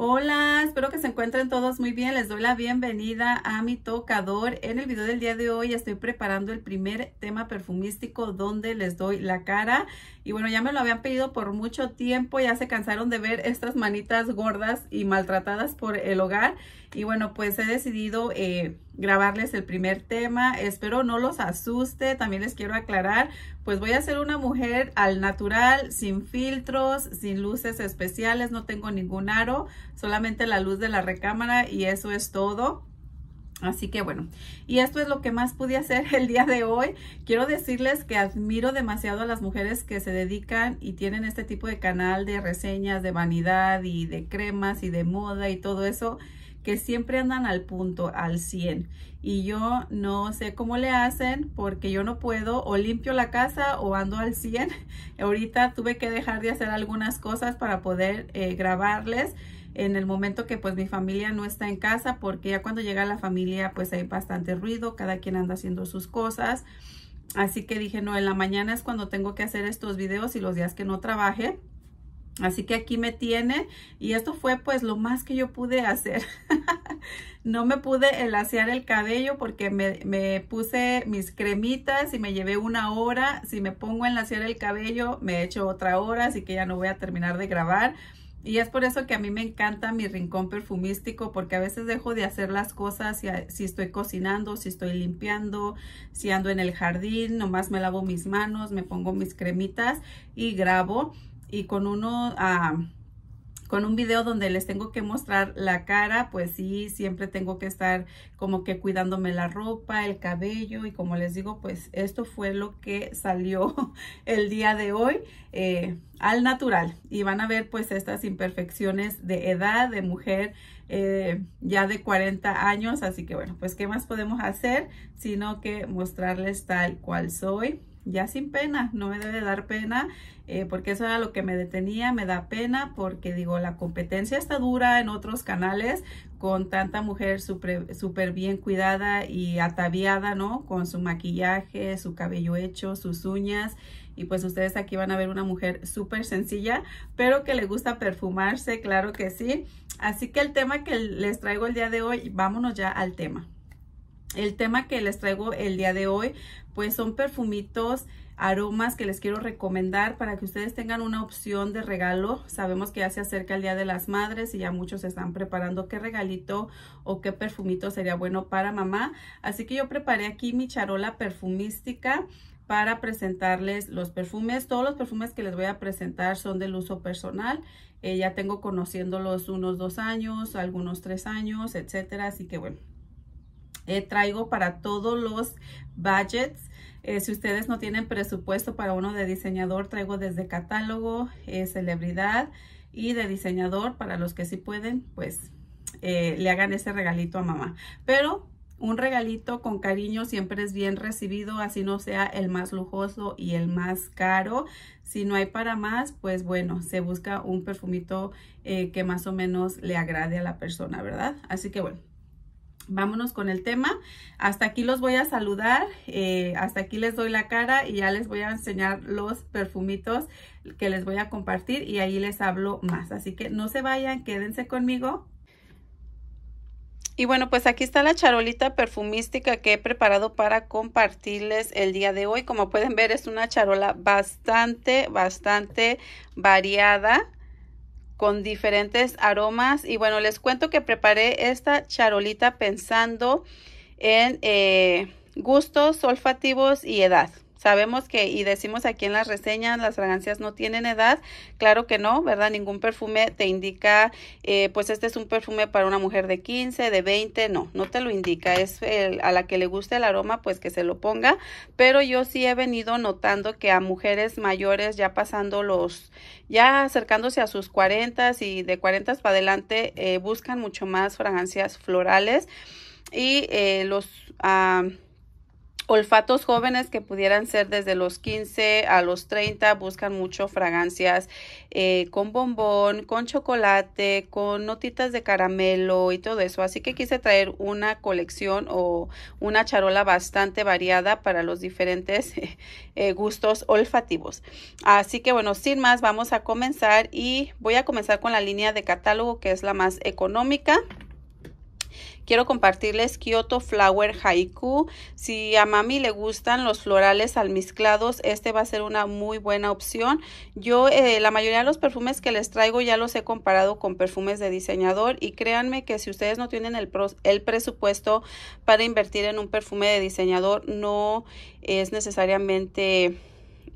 Hola, espero que se encuentren todos muy bien. Les doy la bienvenida a mi tocador. En el video del día de hoy estoy preparando el primer tema perfumístico donde les doy la cara. Y bueno, ya me lo habían pedido por mucho tiempo. Ya se cansaron de ver estas manitas gordas y maltratadas por el hogar. Y bueno, pues he decidido... Eh, grabarles el primer tema. Espero no los asuste. También les quiero aclarar, pues voy a ser una mujer al natural, sin filtros, sin luces especiales. No tengo ningún aro, solamente la luz de la recámara y eso es todo. Así que bueno, y esto es lo que más pude hacer el día de hoy. Quiero decirles que admiro demasiado a las mujeres que se dedican y tienen este tipo de canal de reseñas, de vanidad y de cremas y de moda y todo eso que siempre andan al punto, al 100. Y yo no sé cómo le hacen porque yo no puedo o limpio la casa o ando al 100. Ahorita tuve que dejar de hacer algunas cosas para poder eh, grabarles en el momento que pues mi familia no está en casa porque ya cuando llega la familia pues hay bastante ruido, cada quien anda haciendo sus cosas. Así que dije, no, en la mañana es cuando tengo que hacer estos videos y los días que no trabaje Así que aquí me tiene y esto fue pues lo más que yo pude hacer. no me pude enlacear el cabello porque me, puse mis cremitas y me llevé una hora. Si me pongo a enlacear el cabello me echo otra hora, así que ya no voy a terminar de grabar. Y es por eso que a mí me encanta mi rincón perfumístico porque a veces dejo de hacer las cosas si, si, estoy cocinando, si estoy limpiando, si ando en el jardín, nomás me lavo mis manos, me pongo mis cremitas y grabo y con uno, ah, con un video donde les tengo que mostrar la cara, pues sí, siempre tengo que estar como que cuidándome la ropa, el cabello y como les digo, pues esto fue lo que salió el día de hoy eh, al natural. Y van a ver pues estas imperfecciones de edad, de mujer eh, ya de 40 años, así que bueno, pues qué más podemos hacer sino que mostrarles tal cual soy ya sin pena, no me debe dar pena, eh, porque eso era lo que me detenía, me da pena, porque digo, la competencia está dura en otros canales con tanta mujer súper bien cuidada y ataviada, ¿no? Con su maquillaje, su cabello hecho, sus uñas. Y pues ustedes aquí van a ver una mujer súper sencilla, pero que le gusta perfumarse, claro que sí. Así que el tema que les traigo el día de hoy, vámonos ya al tema. El tema que les traigo el día de hoy, pues son perfumitos aromas que les quiero recomendar para que ustedes tengan una opción de regalo. Sabemos que ya se acerca el Día de las Madres y ya muchos están preparando qué regalito o qué perfumito sería bueno para mamá. Así que yo preparé aquí mi charola perfumística para presentarles los perfumes. Todos los perfumes que les voy a presentar son del uso personal. Eh, ya tengo conociéndolos unos dos años, algunos tres años, etcétera. Así que bueno, eh, traigo para todos los budgets. Eh, si ustedes no tienen presupuesto para uno de diseñador, traigo desde catálogo, eh, celebridad y de diseñador para los que sí pueden, pues le hagan ese regalito a mamá. Pero un regalito con cariño siempre es bien recibido, así no sea el más lujoso y el más caro. Si no hay para más, pues bueno, se busca un perfumito que más o menos le agrade a la persona, ¿verdad? Así que bueno, vámonos con el tema. Hasta aquí los voy a saludar, eh, hasta aquí les doy la cara y ya les voy a enseñar los perfumitos que les voy a compartir y ahí les hablo más. Así que no se vayan, quédense conmigo. Y bueno, pues aquí está la charolita perfumística que he preparado para compartirles el día de hoy. Como pueden ver, es una charola bastante, bastante variada con diferentes aromas. Y bueno, les cuento que preparé esta charolita pensando en eh, gustos olfativos y edad. Sabemos que, y decimos aquí en las reseñas, las fragancias no tienen edad. Claro que no, ¿verdad? Ningún perfume te indica, eh, pues este es un perfume para una mujer de 15, de 20. No, no te lo indica. Es a la que le guste el aroma, pues que se lo ponga. Pero yo sí he venido notando que a mujeres mayores ya pasando los, ya acercándose a sus 40 y de 40 para adelante, eh, buscan mucho más fragancias florales. Y eh, los... Ah, olfatos jóvenes que pudieran ser desde los 15 a los 30 buscan mucho fragancias eh, con bombón, con chocolate, con notitas de caramelo y todo eso. Así que quise traer una colección o una charola bastante variada para los diferentes eh, gustos olfativos. Así que bueno, sin más, vamos a comenzar y voy a comenzar con la línea de catálogo que es la más económica quiero compartirles Kyoto Flower Haiku. Si a mami le gustan los florales almizclados, este va a ser una muy buena opción. Yo eh, la mayoría de los perfumes que les traigo ya los he comparado con perfumes de diseñador y créanme que si ustedes no tienen el presupuesto para invertir en un perfume de diseñador, no es necesariamente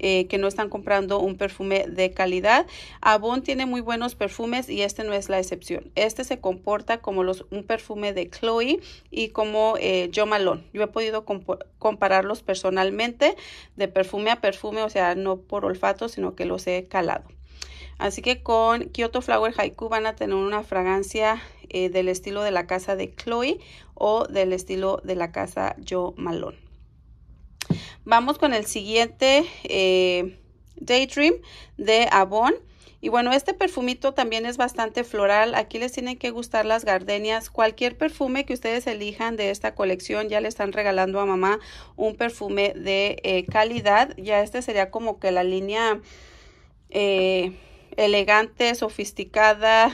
eh, que no están comprando un perfume de calidad. Avon tiene muy buenos perfumes y este no es la excepción. Este se comporta como un perfume de Chloe y como eh, Jo Malone. Yo he podido compararlos personalmente de perfume a perfume, o sea, no por olfato, sino que los he calado. Así que con Kyoto Flower Haiku van a tener una fragancia eh, del estilo de la casa de Chloe o del estilo de la casa Jo Malone. Vamos con el siguiente eh, Daydream de Avon. Y bueno, este perfumito también es bastante floral. Aquí les tienen que gustar las gardenias. Cualquier perfume que ustedes elijan de esta colección, ya le están regalando a mamá un perfume de eh, calidad. Ya este sería como que la línea eh, elegante, sofisticada,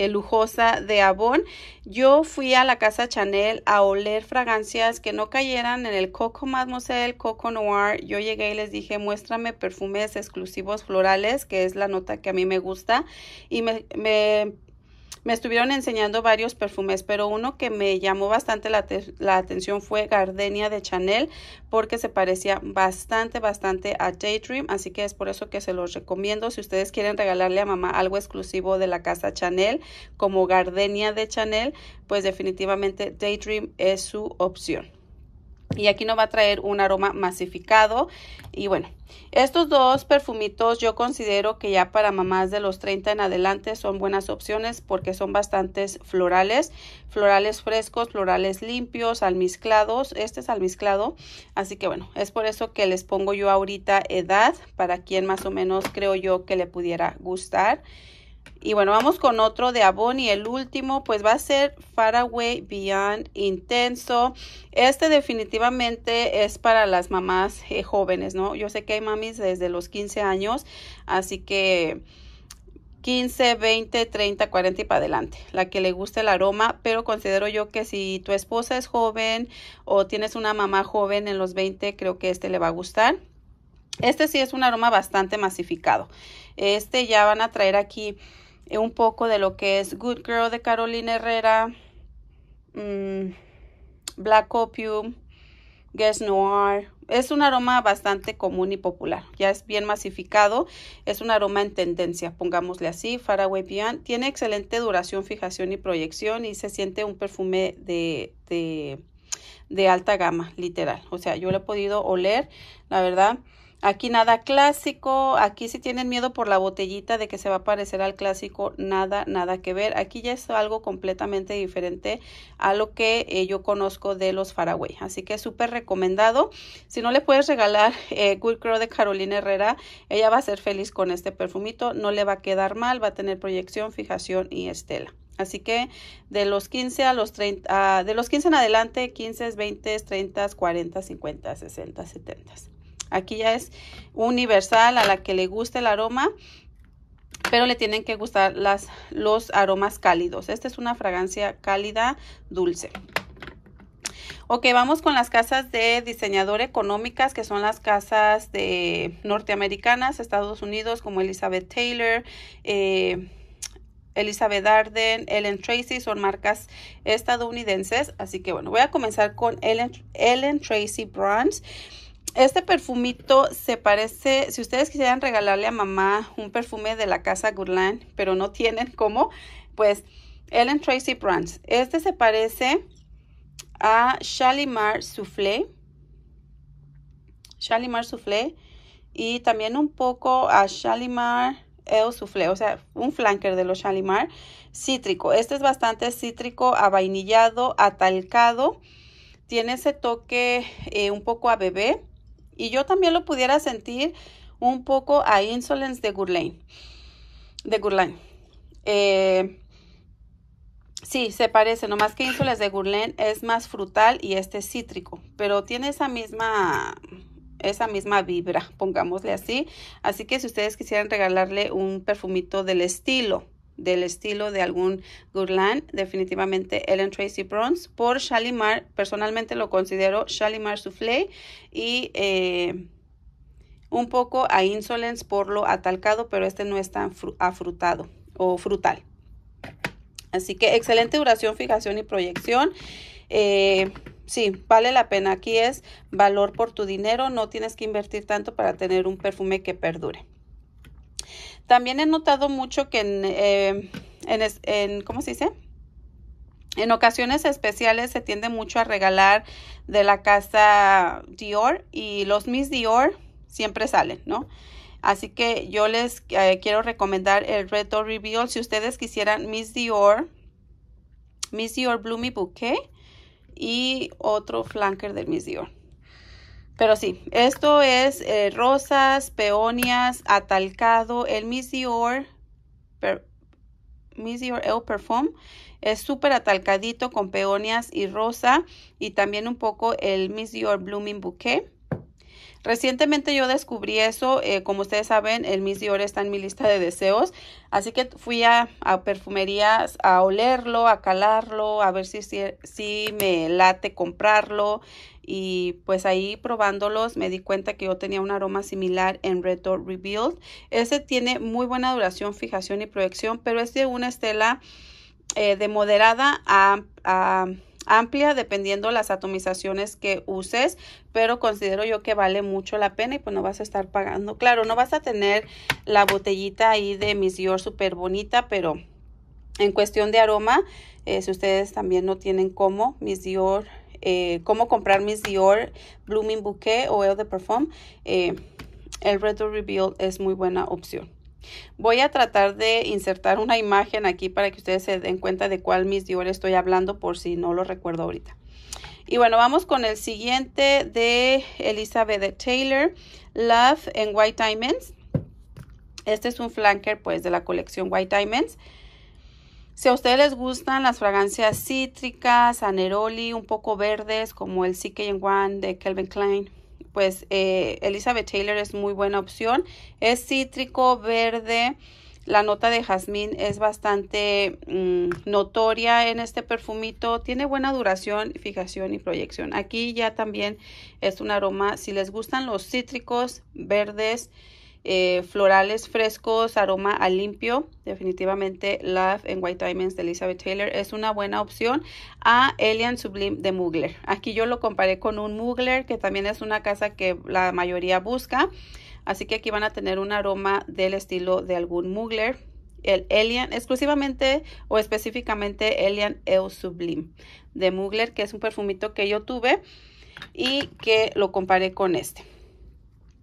eh, lujosa de Avon. Yo fui a la casa Chanel a oler fragancias que no cayeran en el Coco Mademoiselle, Coco Noir. Yo llegué y les dije, muéstrame perfumes exclusivos florales, que es la nota que a mí me gusta. Y me, me me estuvieron enseñando varios perfumes, pero uno que me llamó bastante la, atención fue Gardenia de Chanel, porque se parecía bastante, bastante a Daydream, así que es por eso que se los recomiendo. Si ustedes quieren regalarle a mamá algo exclusivo de la casa Chanel, como Gardenia de Chanel, pues definitivamente Daydream es su opción. Y aquí nos va a traer un aroma masificado. Y bueno, estos dos perfumitos yo considero que ya para mamás de los 30 en adelante son buenas opciones porque son bastantes florales. Florales frescos, florales limpios, almizclados. Este es almizclado. Así que bueno, es por eso que les pongo yo ahorita edad para quien más o menos creo yo que le pudiera gustar. Y bueno, vamos con otro de Avon y el último pues va a ser Faraway Beyond Intenso. Este definitivamente es para las mamás eh, jóvenes, ¿no? Yo sé que hay mamis desde los 15 años, así que 15, 20, 30, 40 y para adelante, la que le guste el aroma, pero considero yo que si tu esposa es joven o tienes una mamá joven en los 20, creo que este le va a gustar. Este sí es un aroma bastante masificado. Este ya van a traer aquí eh, un poco de lo que es Good Girl de Carolina Herrera, mm, Black Opium, Guess Noir. Es un aroma bastante común y popular. Ya es bien masificado. Es un aroma en tendencia, pongámosle así. Faraway Beyond tiene excelente duración, fijación y proyección y se siente un perfume de, de, de alta gama, literal. O sea, yo lo he podido oler, la verdad. Aquí nada clásico, aquí si tienen miedo por la botellita de que se va a parecer al clásico, nada, nada que ver. Aquí ya es algo completamente diferente a lo que eh, yo conozco de los Faraway. Así que súper recomendado. Si no le puedes regalar eh, Good Crow de Carolina Herrera, ella va a ser feliz con este perfumito. No le va a quedar mal, va a tener proyección, fijación y estela. Así que de los 15 a los 30, ah, de los 15 en adelante, 15, 20, 30, 40, 50, 60, 70. Aquí ya es universal a la que le guste el aroma, pero le tienen que gustar los aromas cálidos. Esta es una fragancia cálida dulce. Ok, vamos con las casas de diseñador económicas, que son las casas de norteamericanas, Estados Unidos, como Elizabeth Taylor, eh, Elizabeth Arden, Ellen Tracy, son marcas estadounidenses. Así que bueno, voy a comenzar con Ellen Tracy Brands este perfumito se parece, si ustedes quisieran regalarle a mamá un perfume de la casa Gourland, pero no tienen cómo, pues Ellen Tracy Brands. Este se parece a Shalimar Soufflé. Shalimar Soufflé. Y también un poco a Shalimar El Soufflé. O sea, un flanker de los Shalimar. Cítrico. Este es bastante cítrico, avainillado, atalcado. Tiene ese toque eh, un poco a bebé. Y yo también lo pudiera sentir un poco a Insolence de Gourlain, De Gurlain. Eh, sí, se parece, nomás que Insolence de Gourlain es más frutal y este es cítrico, pero tiene esa misma esa misma vibra, pongámosle así. Así que si ustedes quisieran regalarle un perfumito del estilo, del estilo de algún Gourland, definitivamente Ellen Tracy Bronze. Por Shalimar, personalmente lo considero Shalimar Soufflé y eh, un poco a Insolence por lo atalcado, pero este no es tan afrutado o frutal. Así que excelente duración, fijación y proyección. Eh, sí, vale la pena. Aquí es valor por tu dinero. No tienes que invertir tanto para tener un perfume que perdure. También he notado mucho que em, en, ¿cómo se dice? En ocasiones especiales se tiende mucho a regalar de la casa Dior y los Miss Dior siempre salen, ¿no? Así que yo les eh, quiero recomendar el Reto Reveal. Si ustedes quisieran Miss Dior, Miss Dior Bloomy Bouquet y otro flanker del Miss Dior. Pero sí, esto es eh, rosas, peonias, atalcado, el Miss Dior, Miss Dior El Perfume. Es súper atalcadito con peonias y rosa y también un poco el Miss Dior Blooming Bouquet. Recientemente yo descubrí eso, eh, como ustedes saben, el Miss Dior está en mi lista de deseos, así que fui a, perfumerías a olerlo, a calarlo, a ver si, si, me late comprarlo y pues ahí probándolos me di cuenta que yo tenía un aroma similar en Retro Revealed. Ese tiene muy buena duración, fijación y proyección, pero es de una estela eh, de moderada a amplia dependiendo las atomizaciones que uses, pero considero yo que vale mucho la pena y pues no vas a estar pagando. Claro, no vas a tener la botellita ahí de Miss Dior súper bonita, pero en cuestión de aroma, eh, si ustedes también no tienen cómo, Miss Dior, eh, cómo comprar Miss Dior Blooming Bouquet o Eau de Perfume, eh, el Red Reveal es muy buena opción. Voy a tratar de insertar una imagen aquí para que ustedes se den cuenta de cuál Miss Dior estoy hablando por si no lo recuerdo ahorita. Y bueno, vamos con el siguiente de Elizabeth Taylor, Love en White Diamonds. Este es un flanker pues de la colección White Diamonds. Si a ustedes les gustan las fragancias cítricas, aneroli, un poco verdes, como el CK1 de Kelvin Klein, pues eh, Elizabeth Taylor es muy buena opción. Es cítrico, verde. La nota de jazmín es bastante mm, notoria en este perfumito. Tiene buena duración, fijación y proyección. Aquí ya también es un aroma. Si les gustan los cítricos verdes, eh, florales frescos, aroma a limpio. Definitivamente Love and White Diamonds de Elizabeth Taylor es una buena opción a Alien Sublime de Mugler. Aquí yo lo comparé con un Mugler que también es una casa que la mayoría busca. Así que aquí van a tener un aroma del estilo de algún Mugler. El Alien, exclusivamente o específicamente Alien eau Sublime de Mugler, que es un perfumito que yo tuve y que lo comparé con este.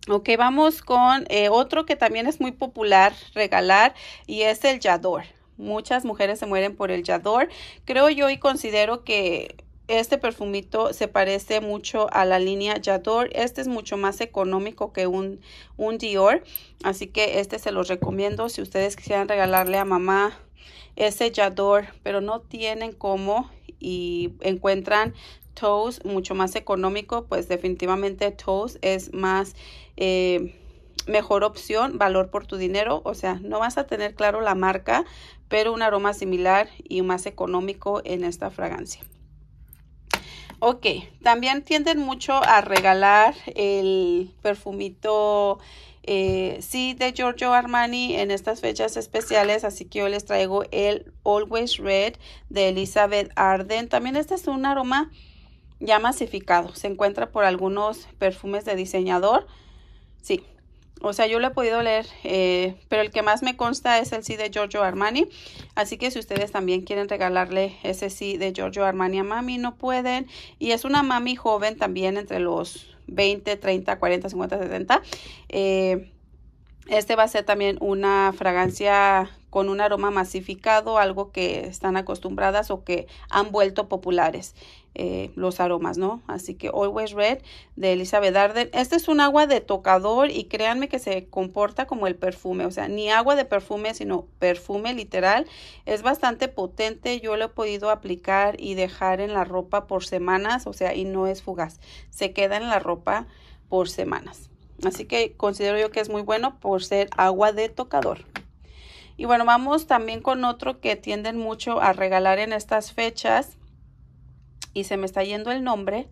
Ok, vamos con eh, otro que también es muy popular regalar y es el yador. Muchas mujeres se mueren por el yador. Creo yo y considero que este perfumito se parece mucho a la línea Yador. Este es mucho más económico que un, un Dior. Así que este se los recomiendo si ustedes quisieran regalarle a mamá ese Yador, pero no tienen cómo y encuentran Toast mucho más económico, pues definitivamente Toast es más eh, mejor opción, valor por tu dinero. O sea, no vas a tener claro la marca, pero un aroma similar y más económico en esta fragancia. Ok, también tienden mucho a regalar el perfumito eh, sí de Giorgio Armani en estas fechas especiales, así que yo les traigo el Always Red de Elizabeth Arden. También este es un aroma ya masificado. Se encuentra por algunos perfumes de diseñador. Sí, o sea, yo lo he podido leer, eh, pero el que más me consta es el sí de Giorgio Armani. Así que si ustedes también quieren regalarle ese sí de Giorgio Armani a mami, no pueden. Y es una mami joven también, entre los 20, 30, 40, 50, 70. este va a ser también una fragancia con un aroma masificado, algo que están acostumbradas o que han vuelto populares. Eh, los aromas, ¿no? Así que Always Red de Elizabeth Arden. Este es un agua de tocador y créanme que se comporta como el perfume, o sea, ni agua de perfume, sino perfume literal. Es bastante potente, yo lo he podido aplicar y dejar en la ropa por semanas, o sea, y no es fugaz, se queda en la ropa por semanas. Así que considero yo que es muy bueno por ser agua de tocador. Y bueno, vamos también con otro que tienden mucho a regalar en estas fechas y se me está yendo el nombre.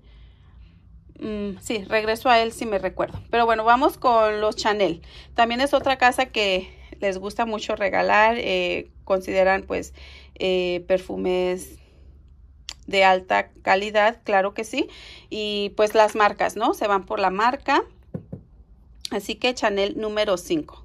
Mm, sí, regreso a él si me recuerdo. Pero bueno, vamos con los Chanel. También es otra casa que les gusta mucho regalar. Eh, consideran pues eh, perfumes de alta calidad, claro que sí. Y pues las marcas, ¿no? Se van por la marca. Así que Chanel número 5.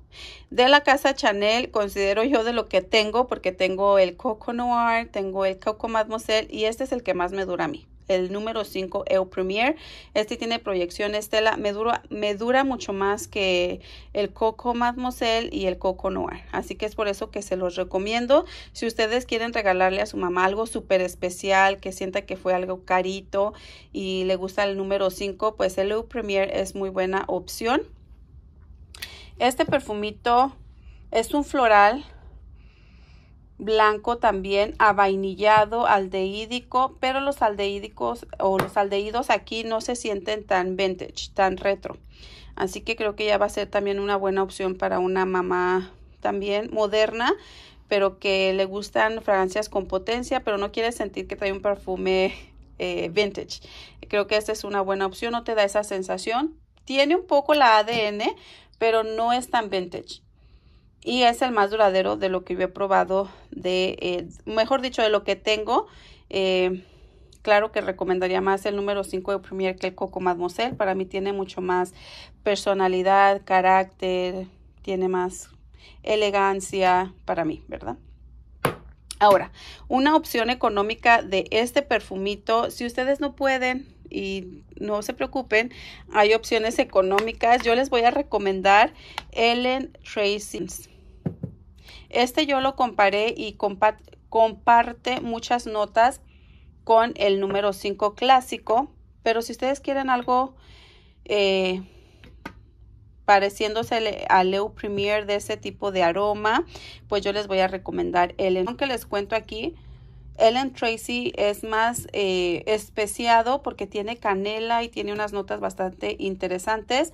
De la casa Chanel considero yo de lo que tengo porque tengo el Coco Noir, tengo el Coco Mademoiselle y este es el que más me dura a mí. El número 5 Eau Premier. Este tiene proyección estela. Me dura, me dura mucho más que el Coco Mademoiselle y el Coco Noir. Así que es por eso que se los recomiendo. Si ustedes quieren regalarle a su mamá algo súper especial, que sienta que fue algo carito y le gusta el número 5, pues el El Premier es muy buena opción. Este perfumito es un floral blanco también, avainillado, aldehídico, pero los aldeídicos o los aldeídos aquí no se sienten tan vintage, tan retro. Así que creo que ya va a ser también una buena opción para una mamá también moderna, pero que le gustan fragancias con potencia, pero no quiere sentir que trae un perfume eh, vintage. Creo que esta es una buena opción, no te da esa sensación. Tiene un poco la ADN, pero no es tan vintage. Y es el más duradero de lo que yo he probado, de, eh, mejor dicho, de lo que tengo. Eh, claro que recomendaría más el número 5 de Premier que el Coco Mademoiselle. Para mí tiene mucho más personalidad, carácter, tiene más elegancia para mí, ¿verdad? Ahora, una opción económica de este perfumito, si ustedes no pueden y no se preocupen, hay opciones económicas. Yo les voy a recomendar Ellen Tracings. Este yo lo comparé y comparte muchas notas con el número 5 clásico, pero si ustedes quieren algo eh, pareciéndose a Leo Premier de ese tipo de aroma, pues yo les voy a recomendar Ellen. Aunque les cuento aquí, Ellen Tracy es más eh, especiado porque tiene canela y tiene unas notas bastante interesantes.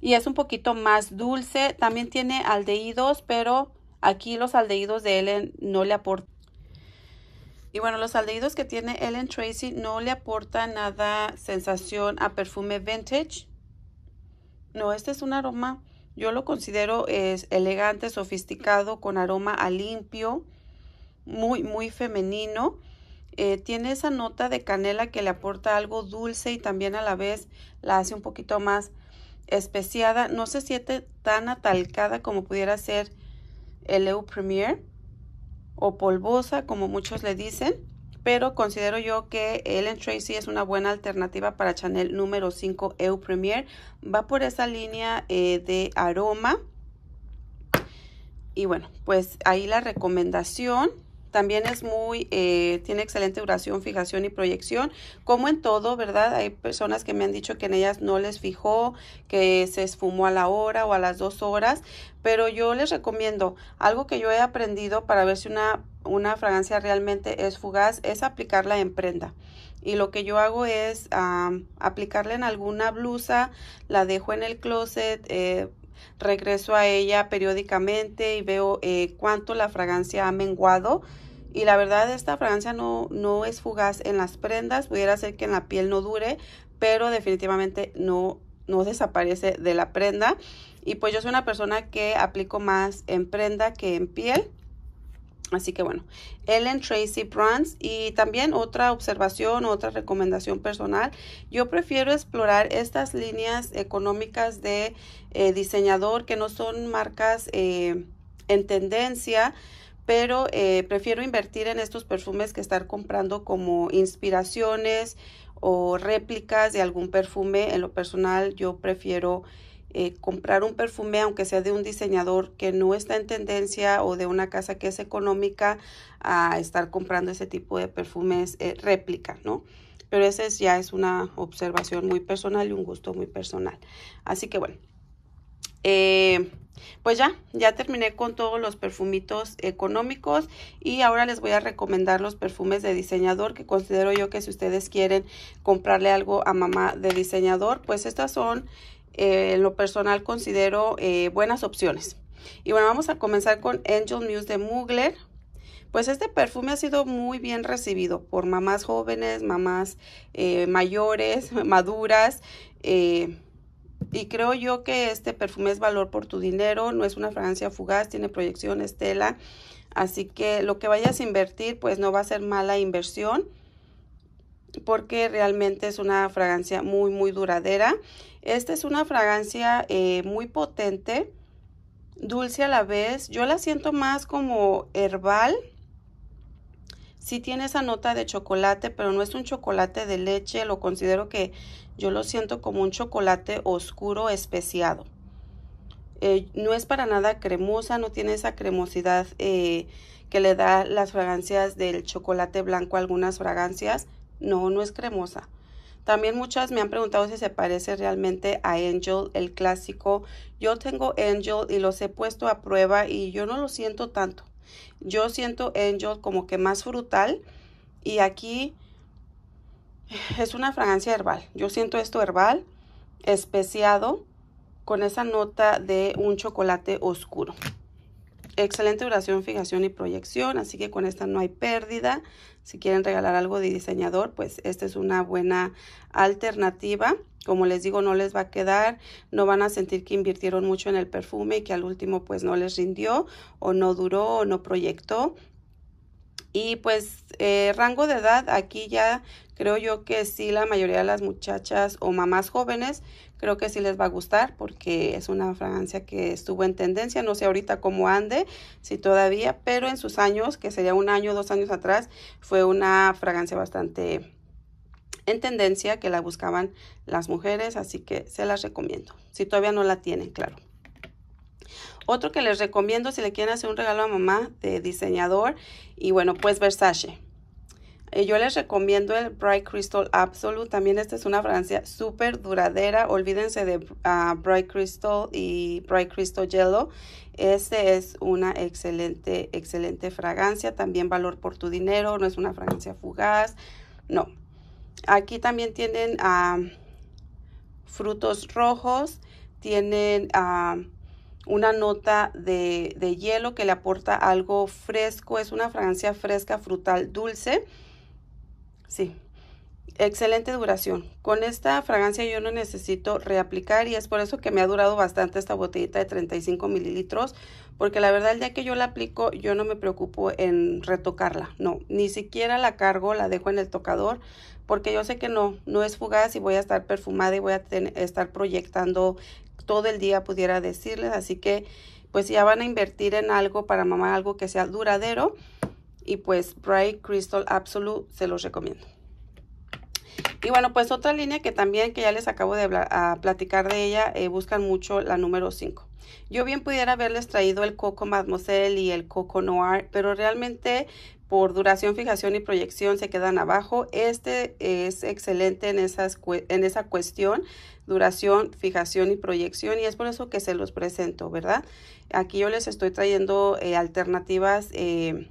Y es un poquito más dulce. También tiene aldeídos, pero aquí los aldeídos de Ellen no le aportan. Y bueno, los aldeídos que tiene Ellen Tracy no le aportan nada sensación a perfume vintage. No, este es un aroma, yo lo considero es elegante, sofisticado, con aroma a limpio muy, muy femenino. Eh, tiene esa nota de canela que le aporta algo dulce y también a la vez la hace un poquito más especiada. No se siente tan atalcada como pudiera ser el EU Premier o polvosa como muchos le dicen. Pero considero yo que Ellen Tracy es una buena alternativa para Chanel número 5 EU Premier. Va por esa línea eh, de aroma. Y bueno, pues ahí la recomendación. También es muy, eh, tiene excelente duración, fijación y proyección. Como en todo, ¿verdad? Hay personas que me han dicho que en ellas no les fijó, que se esfumó a la hora o a las dos horas. Pero yo les recomiendo algo que yo he aprendido para ver si una, fragancia realmente es fugaz, es aplicarla en prenda y lo que yo hago es aplicarla en alguna blusa, la dejo en el closet, eh, regreso a ella periódicamente y veo eh, cuánto la fragancia ha menguado. Y la verdad esta fragancia no, no es fugaz en las prendas, pudiera ser que en la piel no dure, pero definitivamente no, no desaparece de la prenda. Y pues yo soy una persona que aplico más en prenda que en piel. Así que bueno, Ellen Tracy Brands y también otra observación, otra recomendación personal. Yo prefiero explorar estas líneas económicas de eh, diseñador que no son marcas eh, en tendencia, pero eh, prefiero invertir en estos perfumes que estar comprando como inspiraciones o réplicas de algún perfume. En lo personal yo prefiero eh, comprar un perfume, aunque sea de un diseñador que no está en tendencia o de una casa que es económica, a estar comprando ese tipo de perfumes eh, réplica, ¿no? Pero esa ya es una observación muy personal y un gusto muy personal. Así que bueno, eh, pues ya, ya terminé con todos los perfumitos económicos y ahora les voy a recomendar los perfumes de diseñador que considero yo que si ustedes quieren comprarle algo a mamá de diseñador, pues estas son, eh, en lo personal considero eh, buenas opciones. Y bueno, vamos a comenzar con Angel Muse de Mugler. Pues este perfume ha sido muy bien recibido por mamás jóvenes, mamás mayores, maduras, y creo yo que este perfume es valor por tu dinero, no es una fragancia fugaz, tiene proyección estela. Así que lo que vayas a invertir, pues no va a ser mala inversión porque realmente es una fragancia muy, muy duradera. Esta es una fragancia eh, muy potente, dulce a la vez. Yo la siento más como herbal. Sí tiene esa nota de chocolate, pero no es un chocolate de leche. Lo considero que yo lo siento como un chocolate oscuro especiado. Eh, no es para nada cremosa, no tiene esa cremosidad eh, que le da las fragancias del chocolate blanco a algunas fragancias. No, no es cremosa. También muchas me han preguntado si se parece realmente a Angel, el clásico. Yo tengo Angel y los he puesto a prueba y yo no lo siento tanto. Yo siento Angel como que más frutal y aquí es una fragancia herbal. Yo siento esto herbal, especiado con esa nota de un chocolate oscuro. Excelente duración, fijación y proyección, así que con esta no hay pérdida. Si quieren regalar algo de diseñador, pues esta es una buena alternativa. Como les digo, no les va a quedar, no van a sentir que invirtieron mucho en el perfume y que al último pues no les rindió o no duró o no proyectó. Y pues eh, rango de edad, aquí ya creo yo que sí la mayoría de las muchachas o mamás jóvenes creo que sí les va a gustar porque es una fragancia que estuvo en tendencia, no sé ahorita cómo ande, si todavía, pero en sus años, que sería un año, dos años atrás, fue una fragancia bastante en tendencia que la buscaban las mujeres, así que se las recomiendo, si todavía no la tienen, claro. Otro que les recomiendo si le quieren hacer un regalo a mamá de diseñador y bueno, pues Versace. Eh, yo les recomiendo el Bright Crystal Absolute. También esta es una fragancia súper duradera. Olvídense de ah, Bright Crystal y Bright Crystal Yellow. Este es una excelente, excelente fragancia. También valor por tu dinero. No es una fragancia fugaz. No. Aquí también tienen ah, frutos rojos. Tienen... Ah, una nota de, hielo que le aporta algo fresco. Es una fragancia fresca, frutal, dulce. Sí, excelente duración. Con esta fragancia yo no necesito reaplicar y es por eso que me ha durado bastante esta botellita de 35 mililitros. Porque la verdad el día que yo la aplico yo no me preocupo en retocarla. No, ni siquiera la cargo, la dejo en el tocador. Porque yo sé que no, no es fugaz y voy a estar perfumada y voy a estar proyectando todo el día pudiera decirles. Así que pues ya van a invertir en algo para mamá, algo que sea duradero. Y pues Bright Crystal Absolute se los recomiendo. Y bueno, pues otra línea que también, que ya les acabo de a platicar de ella, eh, buscan mucho la número 5. Yo bien pudiera haberles traído el Coco Mademoiselle y el Coco Noir, pero realmente por duración, fijación y proyección se quedan abajo. Este es excelente en, esas, en esa cuestión, duración, fijación y proyección, y es por eso que se los presento, ¿verdad? Aquí yo les estoy trayendo eh, alternativas eh,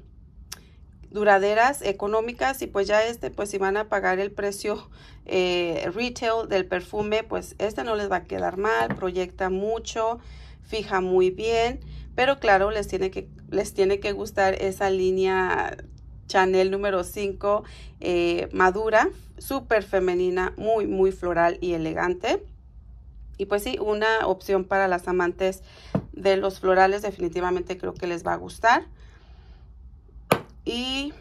duraderas, económicas, y pues ya este, pues si van a pagar el precio eh, retail del perfume, pues este no les va a quedar mal, proyecta mucho, fija muy bien, pero claro, les tiene que, les tiene que gustar esa línea Chanel número 5 eh, madura, súper femenina, muy, muy floral y elegante. Y pues sí, una opción para las amantes de los florales definitivamente creo que les va a gustar. Y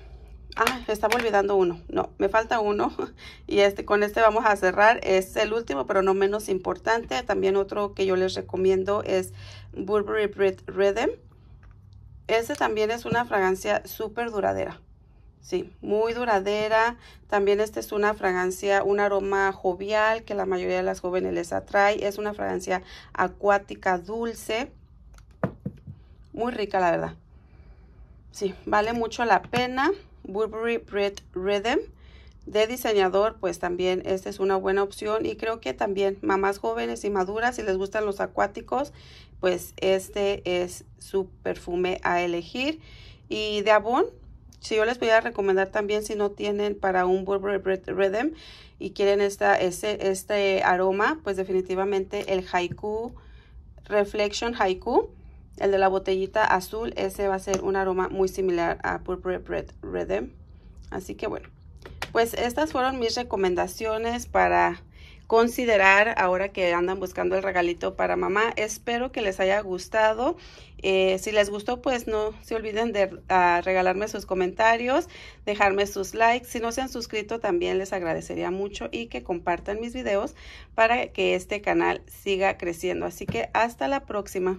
Ah, estaba olvidando uno. No, me falta uno. Y este, con este vamos a cerrar. Es el último, pero no menos importante. También otro que yo les recomiendo es Burberry Brit Rhythm. Este también es una fragancia súper duradera. Sí, muy duradera. También este es una fragancia, un aroma jovial que la mayoría de las jóvenes les atrae. Es una fragancia acuática dulce. Muy rica, la verdad. Sí, vale mucho la pena. Burberry Red Rhythm de diseñador, pues también esta es una buena opción y creo que también mamás jóvenes y maduras, si les gustan los acuáticos, pues este es su perfume a elegir. Y de Avon, si yo les voy a recomendar también si no tienen para un Burberry Rhythm y quieren esta, este aroma, pues definitivamente el Haiku Reflection Haiku el de la botellita azul, ese va a ser un aroma muy similar a Purple Red Redem. Así que bueno, pues estas fueron mis recomendaciones para considerar ahora que andan buscando el regalito para mamá. Espero que les haya gustado. Eh, si les gustó, pues no se olviden de ah, regalarme sus comentarios, dejarme sus likes. Si no se han suscrito, también les agradecería mucho y que compartan mis videos para que este canal siga creciendo. Así que hasta la próxima.